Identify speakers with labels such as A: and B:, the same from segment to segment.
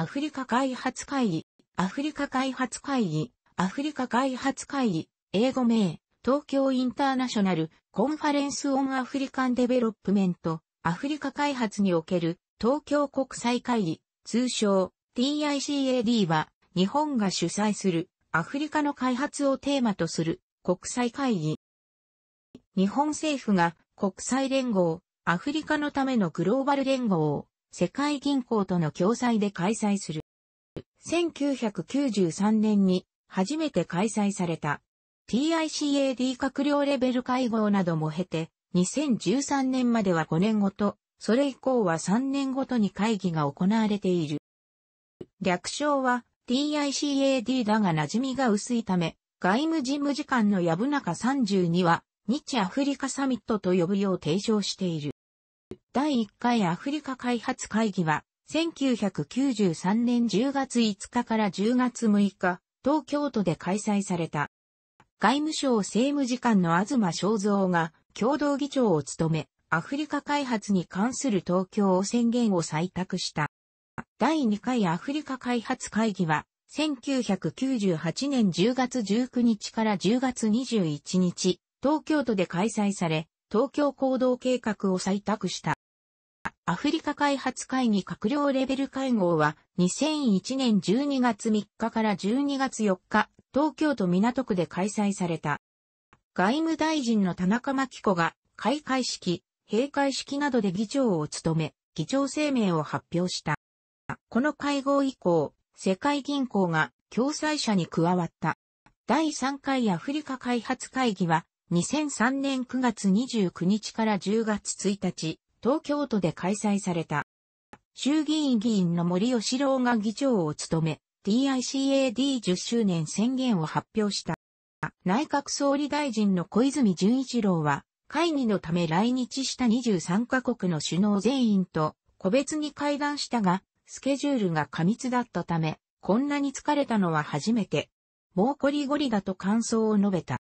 A: アフリカ開発会議、アフリカ開発会議、アフリカ開発会議、英語名、東京インターナショナル、コンファレンスオンアフリカンデベロップメント、アフリカ開発における東京国際会議、通称 TICAD は、日本が主催するアフリカの開発をテーマとする国際会議。日本政府が国際連合、アフリカのためのグローバル連合を世界銀行との共催で開催する。1993年に初めて開催された TICAD 閣僚レベル会合なども経て2013年までは5年ごと、それ以降は3年ごとに会議が行われている。略称は TICAD だが馴染みが薄いため、外務事務次官の藪中32は日アフリカサミットと呼ぶよう提唱している。第1回アフリカ開発会議は、1993年10月5日から10月6日、東京都で開催された。外務省政務次官の東正蔵が共同議長を務め、アフリカ開発に関する東京宣言を採択した。第2回アフリカ開発会議は、1998年10月19日から10月21日、東京都で開催され、東京行動計画を採択した。アフリカ開発会議閣僚レベル会合は2001年12月3日から12月4日、東京都港区で開催された。外務大臣の田中真紀子が開会式、閉会式などで議長を務め、議長声明を発表した。この会合以降、世界銀行が共催者に加わった。第3回アフリカ開発会議は2003年9月29日から10月1日、東京都で開催された。衆議院議員の森吉郎が議長を務め、TICAD10 周年宣言を発表した。内閣総理大臣の小泉純一郎は、会議のため来日した23カ国の首脳全員と個別に会談したが、スケジュールが過密だったため、こんなに疲れたのは初めて。もうこりごりだと感想を述べた。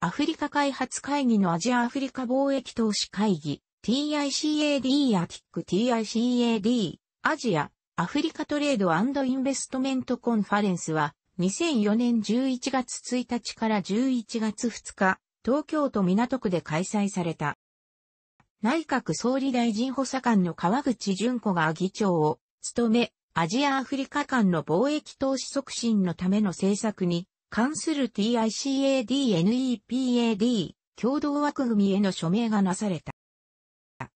A: アフリカ開発会議のアジアアフリカ貿易投資会議 TICAD アティック TICAD アジアアフリカトレードインベストメントコンファレンスは2004年11月1日から11月2日東京都港区で開催された。内閣総理大臣補佐官の川口淳子が議長を務め、アジアアフリカ間の貿易投資促進のための政策に関する TICAD-NEPAD 共同枠組みへの署名がなされた。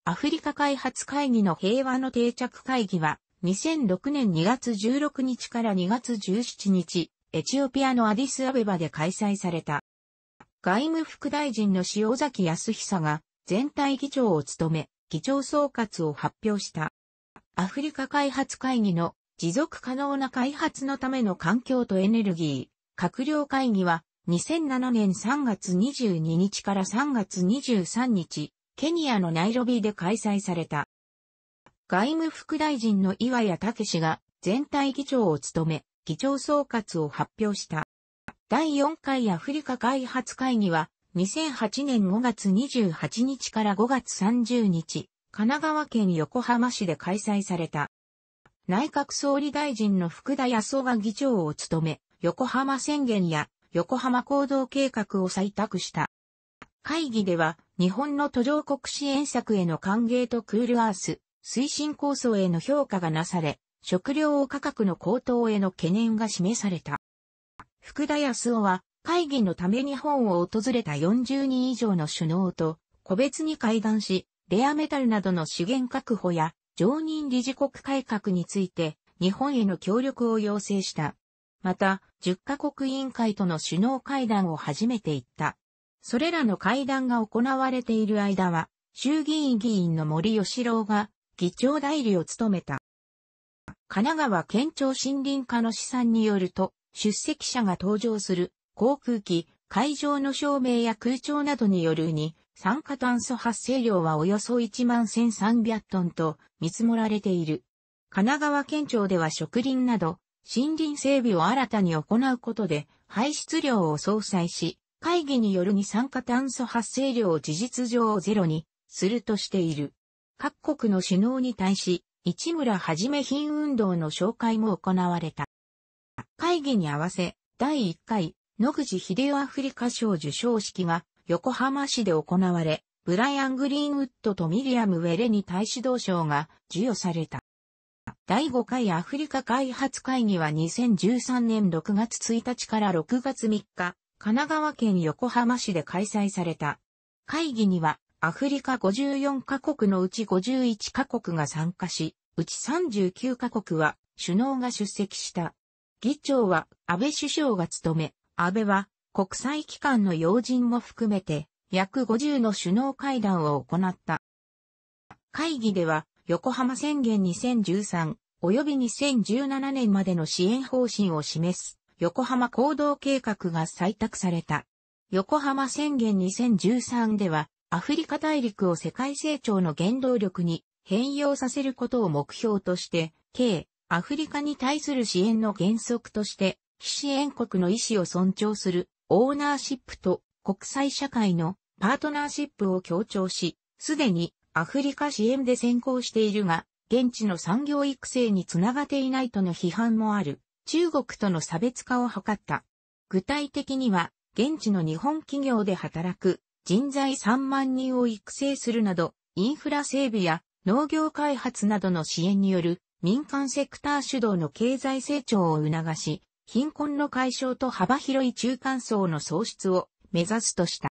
A: アフリカ開発会議の平和の定着会議は、2006年2月16日から2月17日、エチオピアのアディスアベバで開催された。外務副大臣の塩崎康久が全体議長を務め、議長総括を発表した。アフリカ開発会議の持続可能な開発のための環境とエネルギー、閣僚会議は2007年3月22日から3月23日、ケニアのナイロビーで開催された。外務副大臣の岩谷武が全体議長を務め、議長総括を発表した。第4回アフリカ開発会議は、2008年5月28日から5月30日、神奈川県横浜市で開催された。内閣総理大臣の福田康夫が議長を務め、横浜宣言や横浜行動計画を採択した。会議では、日本の途上国支援策への歓迎とクールアース、推進構想への評価がなされ、食料価格の高騰への懸念が示された。福田康夫は、会議のため日本を訪れた40人以上の首脳と、個別に会談し、レアメタルなどの資源確保や、常任理事国改革について、日本への協力を要請した。また、10カ国委員会との首脳会談を始めていった。それらの会談が行われている間は、衆議院議員の森吉郎が議長代理を務めた。神奈川県庁森林課の試算によると、出席者が登場する航空機、会場の照明や空調などによるに、酸化炭素発生量はおよそ1万1300トンと見積もられている。神奈川県庁では植林など、森林整備を新たに行うことで排出量を相殺し、会議による二酸化炭素発生量を事実上ゼロにするとしている。各国の首脳に対し、市村はじめ品運動の紹介も行われた。会議に合わせ、第1回、野口秀夫アフリカ賞受賞式が横浜市で行われ、ブライアン・グリーンウッドとミリアム・ウェレに大使同賞が授与された。第5回アフリカ開発会議は2013年6月1日から6月3日、神奈川県横浜市で開催された。会議には、アフリカ54カ国のうち51カ国が参加し、うち39カ国は首脳が出席した。議長は安倍首相が務め、安倍は国際機関の要人も含めて約50の首脳会談を行った。会議では横浜宣言2013及び2017年までの支援方針を示す横浜行動計画が採択された。横浜宣言2013ではアフリカ大陸を世界成長の原動力に変容させることを目標として、計アフリカに対する支援の原則として、非支援国の意思を尊重するオーナーシップと国際社会のパートナーシップを強調し、すでにアフリカ支援で先行しているが、現地の産業育成につながっていないとの批判もある、中国との差別化を図った。具体的には、現地の日本企業で働く人材3万人を育成するなど、インフラ整備や農業開発などの支援による民間セクター主導の経済成長を促し、貧困の解消と幅広い中間層の創出を目指すとした。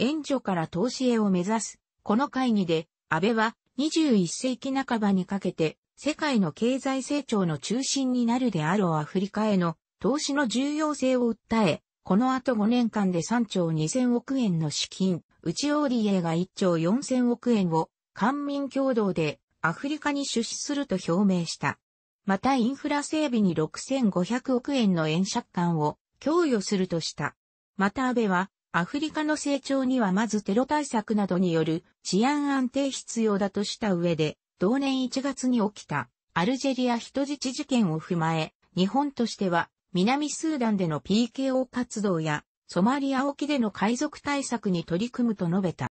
A: 援助から投資へを目指すこの会議で、安倍は21世紀半ばにかけて、世界の経済成長の中心になるであろうアフリカへの投資の重要性を訴え、この後5年間で3兆2000億円の資金、内ちオーリエが1兆4000億円を官民共同でアフリカに出資すると表明した。またインフラ整備に6500億円の円借款を供与するとした。また安倍はアフリカの成長にはまずテロ対策などによる治安安定必要だとした上で、同年1月に起きたアルジェリア人質事件を踏まえ、日本としては南スーダンでの PKO 活動やソマリア沖での海賊対策に取り組むと述べた。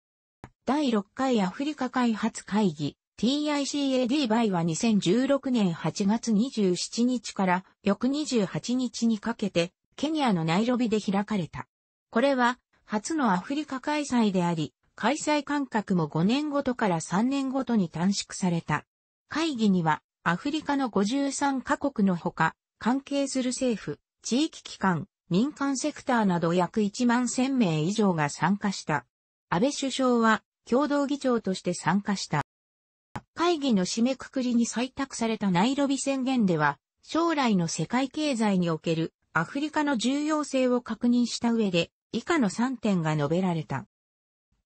A: 第6回アフリカ開発会議 TICAD バイは2016年8月27日から翌28日にかけてケニアのナイロビで開かれた。これは初のアフリカ開催であり、開催間隔も5年ごとから3年ごとに短縮された。会議には、アフリカの53カ国のほか、関係する政府、地域機関、民間セクターなど約1万1000名以上が参加した。安倍首相は共同議長として参加した。会議の締めくくりに採択されたナイロビ宣言では、将来の世界経済におけるアフリカの重要性を確認した上で、以下の3点が述べられた。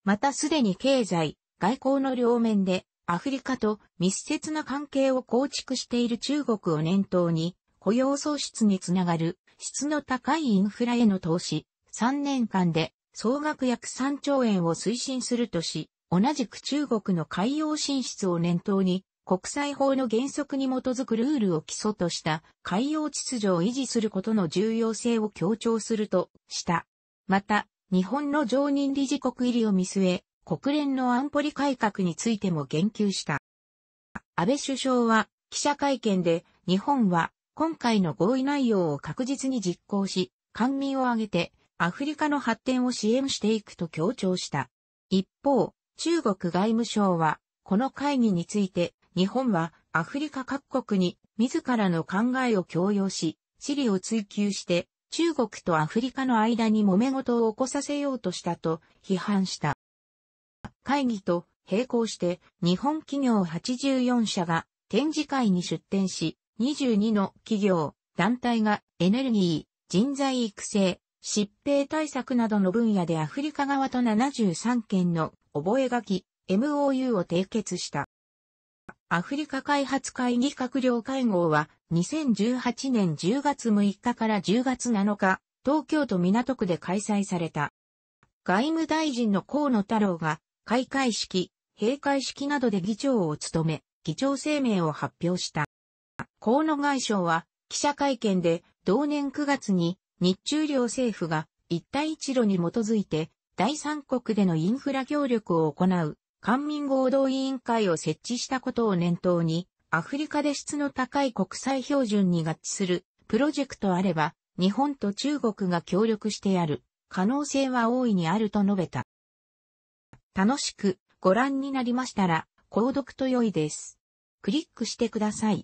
A: またすでに経済、外交の両面でアフリカと密接な関係を構築している中国を念頭に雇用創出につながる質の高いインフラへの投資、3年間で総額約3兆円を推進するとし、同じく中国の海洋進出を念頭に国際法の原則に基づくルールを基礎とした海洋秩序を維持することの重要性を強調するとした。また、日本の常任理事国入りを見据え、国連の安保理改革についても言及した。安倍首相は記者会見で日本は今回の合意内容を確実に実行し、官民を挙げてアフリカの発展を支援していくと強調した。一方、中国外務省はこの会議について日本はアフリカ各国に自らの考えを強要し、地理を追求して中国とアフリカの間に揉め事を起こさせようとしたと批判した。会議と並行して日本企業84社が展示会に出展し、22の企業、団体がエネルギー、人材育成、疾病対策などの分野でアフリカ側と73件の覚書、MOU を締結した。アフリカ開発会議閣僚会合は2018年10月6日から10月7日、東京都港区で開催された。外務大臣の河野太郎が、開会式、閉会式などで議長を務め、議長声明を発表した。河野外相は、記者会見で、同年9月に、日中両政府が、一帯一路に基づいて、第三国でのインフラ協力を行う、官民合同委員会を設置したことを念頭に、アフリカで質の高い国際標準に合致するプロジェクトあれば、日本と中国が協力してやる可能性は大いにあると述べた。楽しくご覧になりましたら、購読と良いです。クリックしてください。